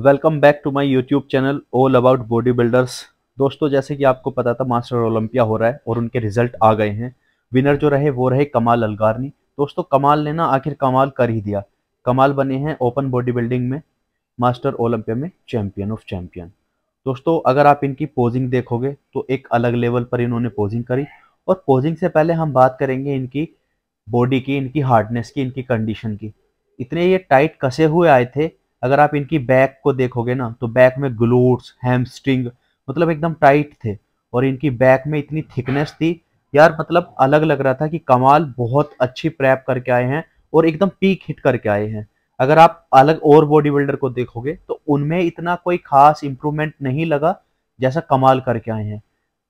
welcome back to my YouTube channel all about body builders दोस्तों जैसे कि आपको पता था मास्टर ओलंपिया हो रहा है और उनके रिजल्ट आ गए हैं विनर जो रहे वो रहे कमाल अलगारनी दोस्तों कमाल ने ना आखिर कमाल कर ही दिया कमाल बने हैं ओपन बॉडी बिल्डिंग में मास्टर ओलंपिया में चैम्पियन ऑफ चैम्पियन दोस्तों अगर आप इनकी पोजिंग देखोगे तो एक अलग लेवल पर इन्होंने पोजिंग करी और पोजिंग से पहले हम बात करेंगे इनकी बॉडी की इनकी हार्डनेस की इनकी कंडीशन की इतने ये टाइट कसे हुए आए थे अगर आप इनकी बैक को देखोगे ना तो बैक में ग्लूट्स हैमस्ट्रिंग मतलब एकदम टाइट थे और इनकी बैक में इतनी थिकनेस थी यार मतलब अलग लग रहा था कि कमाल बहुत अच्छी प्रैप करके आए हैं और एकदम पीक हिट करके आए हैं अगर आप अलग और बॉडी बिल्डर को देखोगे तो उनमें इतना कोई खास इम्प्रूवमेंट नहीं लगा जैसा कमाल करके आए हैं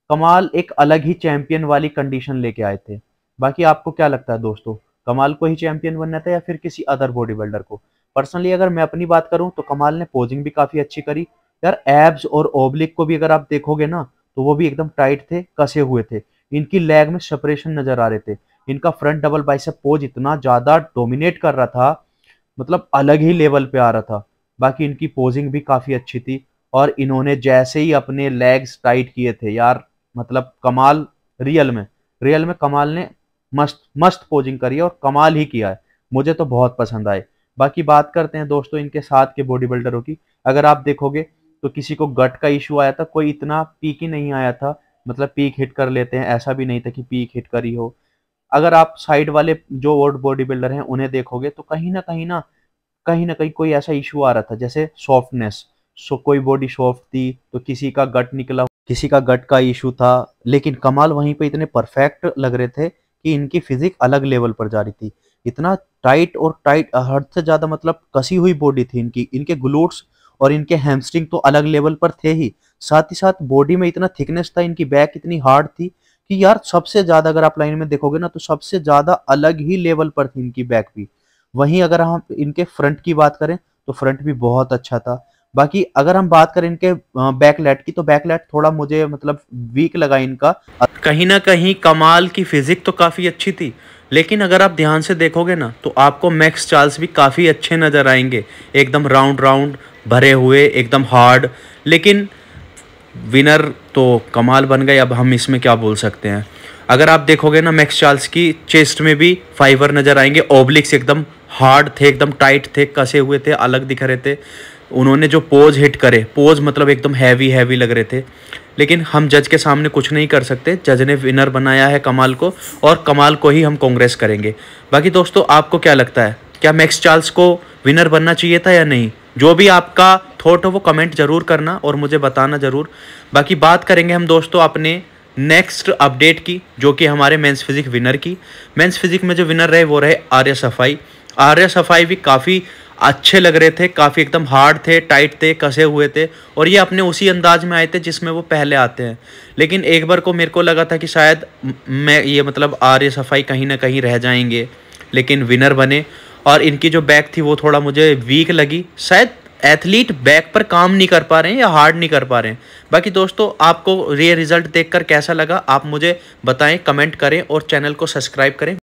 कमाल एक अलग ही चैंपियन वाली कंडीशन लेके आए थे बाकी आपको क्या लगता है दोस्तों कमाल को ही चैंपियन बनना था या फिर किसी अदर बॉडी बिल्डर को पर्सनली अगर मैं अपनी बात करूं तो कमाल ने पोजिंग भी काफ़ी अच्छी करी यार एब्स और ओब्लिक को भी अगर आप देखोगे ना तो वो भी एकदम टाइट थे कसे हुए थे इनकी लेग में सेपरेशन नज़र आ रहे थे इनका फ्रंट डबल बाइसेप पोज इतना ज़्यादा डोमिनेट कर रहा था मतलब अलग ही लेवल पे आ रहा था बाकी इनकी पोजिंग भी काफ़ी अच्छी थी और इन्होंने जैसे ही अपने लेग्स टाइट किए थे यार मतलब कमाल रियल में रियल में कमाल ने मस्त मस्त पोजिंग करी और कमाल ही किया है मुझे तो बहुत पसंद आए बाकी बात करते हैं दोस्तों इनके साथ के बॉडी बिल्डरों की अगर आप देखोगे तो किसी को गट का इशू आया था कोई इतना पीक ही नहीं आया था मतलब पीक हिट कर लेते हैं ऐसा भी नहीं था कि पीक हिट करी हो अगर आप साइड वाले जो वर्ड बॉडी बिल्डर हैं उन्हें देखोगे तो कहीं ना कहीं ना कहीं ना कहीं कोई ऐसा इशू आ रहा था जैसे सॉफ्टनेस सो कोई बॉडी सॉफ्ट थी तो किसी का गट निकला किसी का गट का इशू था लेकिन कमाल वहीं पे इतने परफेक्ट लग रहे थे कि इनकी फिजिक अलग लेवल पर जा रही थी इतना टाइट और टाइट हद से ज़्यादा मतलब कसी हुई बॉडी थी इनकी इनके ग्लूट्स और इनके हैमस्ट्रिंग तो अलग लेवल पर थे ही साथ ही साथ बॉडी में इतना थिकनेस था इनकी बैक इतनी हार्ड थी कि यार सबसे ज़्यादा अगर आप लाइन में देखोगे ना तो सबसे ज़्यादा अलग ही लेवल पर थी इनकी बैक भी वहीं अगर हम इनके फ्रंट की बात करें तो फ्रंट भी बहुत अच्छा था बाकी अगर हम बात करें इनके बैकलेट की तो बैकलेट थोड़ा मुझे मतलब वीक लगा इनका कहीं ना कहीं कमाल की फिजिक तो काफ़ी अच्छी थी लेकिन अगर आप ध्यान से देखोगे ना तो आपको मैक्स चार्ल्स भी काफ़ी अच्छे नज़र आएंगे एकदम राउंड राउंड भरे हुए एकदम हार्ड लेकिन विनर तो कमाल बन गए अब हम इसमें क्या बोल सकते हैं अगर आप देखोगे ना मैक्स चार्ल्स की चेस्ट में भी फाइबर नज़र आएंगे ओब्लिक्स एकदम हार्ड थे एकदम टाइट थे कसे हुए थे अलग दिख रहे थे उन्होंने जो पोज हिट करे पोज मतलब एकदम हैवी हैवी लग रहे थे लेकिन हम जज के सामने कुछ नहीं कर सकते जज ने विनर बनाया है कमाल को और कमाल को ही हम कांग्रेस करेंगे बाकी दोस्तों आपको क्या लगता है क्या मैक्स चार्ल्स को विनर बनना चाहिए था या नहीं जो भी आपका थॉट हो वो कमेंट ज़रूर करना और मुझे बताना ज़रूर बाकी बात करेंगे हम दोस्तों अपने नेक्स्ट अपडेट की जो कि हमारे मेंस फिजिक विनर की मेंस फिजिक में जो विनर रहे वो रहे आर्य सफाई आर एस एफ आई भी काफ़ी अच्छे लग रहे थे काफ़ी एकदम हार्ड थे टाइट थे कसे हुए थे और ये अपने उसी अंदाज में आए थे जिसमें वो पहले आते हैं लेकिन एक बार को मेरे को लगा था कि शायद मैं ये मतलब आर एस एफ आई कहीं ना कहीं रह जाएंगे लेकिन विनर बने और इनकी जो बैक थी वो थोड़ा मुझे वीक लगी शायद एथलीट बैक पर काम नहीं कर पा रहे हैं या हार्ड नहीं कर पा रहे हैं बाकी दोस्तों आपको ये रिज़ल्ट देखकर कैसा लगा आप मुझे बताएं कमेंट करें और चैनल को सब्सक्राइब करें